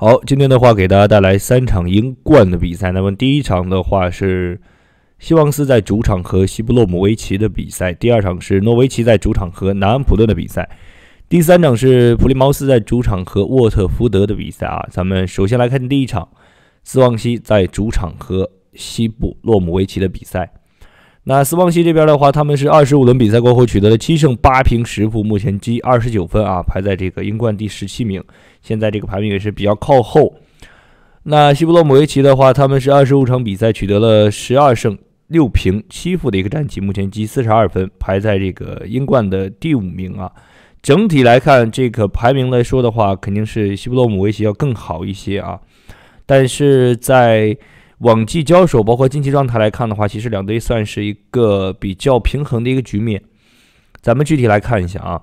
好，今天的话给大家带来三场英冠的比赛。那么第一场的话是西王斯在主场和西布洛姆维奇的比赛，第二场是诺维奇在主场和南安普顿的比赛，第三场是普利茅斯在主场和沃特福德的比赛啊。咱们首先来看第一场，斯旺西在主场和西布洛姆维奇的比赛。那斯旺西这边的话，他们是二十五轮比赛过后取得了七胜八平十负，目前积二十九分啊，排在这个英冠第十七名。现在这个排名也是比较靠后。那西布洛姆维奇的话，他们是二十五场比赛取得了十二胜六平七负的一个战绩，目前积四十二分，排在这个英冠的第五名啊。整体来看，这个排名来说的话，肯定是西布洛姆维奇要更好一些啊。但是在往季交手，包括近期状态来看的话，其实两队算是一个比较平衡的一个局面。咱们具体来看一下啊，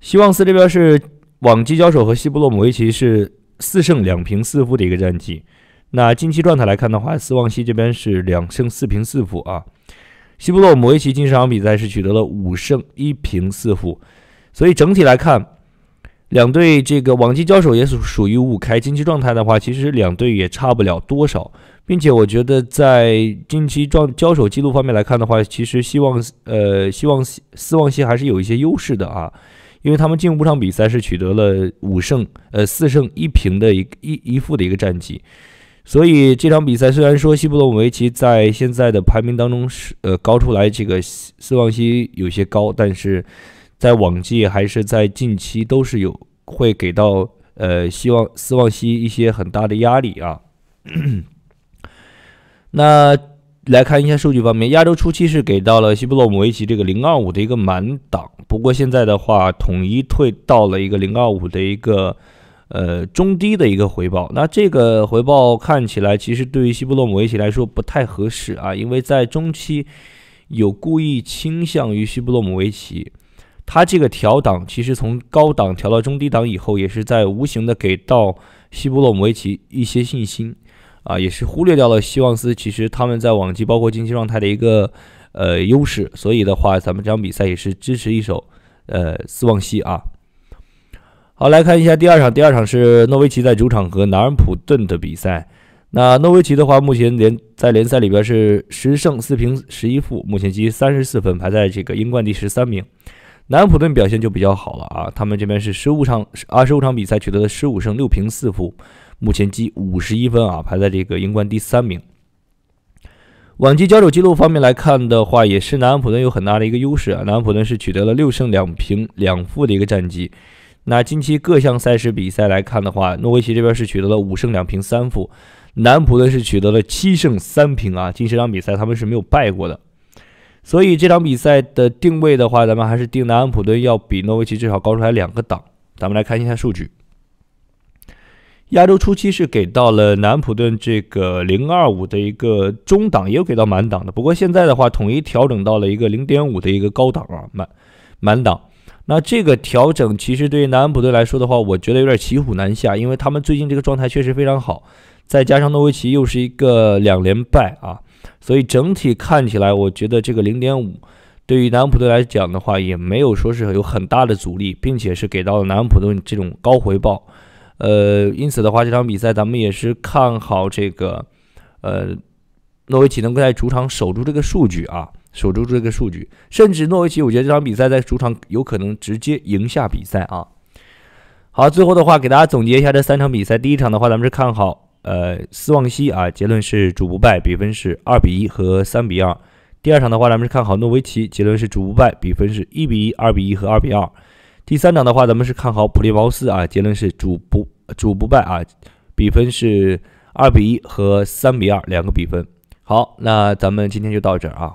希望斯这边是往季交手和西布洛姆维奇是四胜两平四负的一个战绩。那近期状态来看的话，斯旺西这边是两胜四平四负啊，西布洛姆维奇近十场比赛是取得了五胜一平四负。所以整体来看，两队这个往季交手也属属于五开。近期状态的话，其实两队也差不了多少。并且我觉得，在近期撞交手记录方面来看的话，其实希望呃希望斯斯旺西还是有一些优势的啊，因为他们近五场比赛是取得了五胜呃四胜一平的一一一负的一个战绩，所以这场比赛虽然说西布隆维奇在现在的排名当中是呃高出来这个斯斯旺西有些高，但是在往季还是在近期都是有会给到呃希望斯旺西一些很大的压力啊。那来看一下数据方面，亚洲初期是给到了西布洛姆维奇这个零二五的一个满档，不过现在的话，统一退到了一个零二五的一个，呃中低的一个回报。那这个回报看起来其实对于西布洛姆维奇来说不太合适啊，因为在中期有故意倾向于西布洛姆维奇，他这个调档其实从高档调到中低档以后，也是在无形的给到西布洛姆维奇一些信心。啊，也是忽略掉了西望斯，其实他们在往季包括近期状态的一个呃优势，所以的话，咱们这场比赛也是支持一手呃斯旺西啊。好，来看一下第二场，第二场是诺维奇在主场和南安普顿的比赛。那诺维奇的话，目前联在联赛里边是十胜四平十一负，目前积三十四分，排在这个英冠第十三名。南安普顿表现就比较好了啊，他们这边是十五场二十五场比赛取得了十五胜六平四负。目前积五十一分啊，排在这个英冠第三名。往期交手记录方面来看的话，也是南安普顿有很大的一个优势啊。南安普顿是取得了六胜两平两负的一个战绩。那近期各项赛事比赛来看的话，诺维奇这边是取得了五胜两平三负，南安普顿是取得了七胜三平啊，近十场比赛他们是没有败过的。所以这场比赛的定位的话，咱们还是定南安普顿要比诺维奇至少高出来两个档。咱们来看一下数据。亚洲初期是给到了南安普顿这个零二五的一个中档，也有给到满档的。不过现在的话，统一调整到了一个零点五的一个高档啊，满满档。那这个调整其实对于南安普顿来说的话，我觉得有点骑虎难下，因为他们最近这个状态确实非常好，再加上诺维奇又是一个两连败啊，所以整体看起来，我觉得这个零点五对于南安普顿来讲的话，也没有说是有很大的阻力，并且是给到了南安普顿这种高回报。呃，因此的话，这场比赛咱们也是看好这个，呃，诺维奇能够在主场守住这个数据啊，守住这个数据。甚至诺维奇，我觉得这场比赛在主场有可能直接赢下比赛啊。好，最后的话，给大家总结一下这三场比赛。第一场的话，咱们是看好呃斯旺西啊，结论是主不败，比分是二比一和三比二。第二场的话，咱们是看好诺维奇，结论是主不败，比分是一比一、二比一和二比二。第三场的话，咱们是看好普利茅斯啊，结论是主不主不败啊，比分是二比一和三比二两个比分。好，那咱们今天就到这儿啊。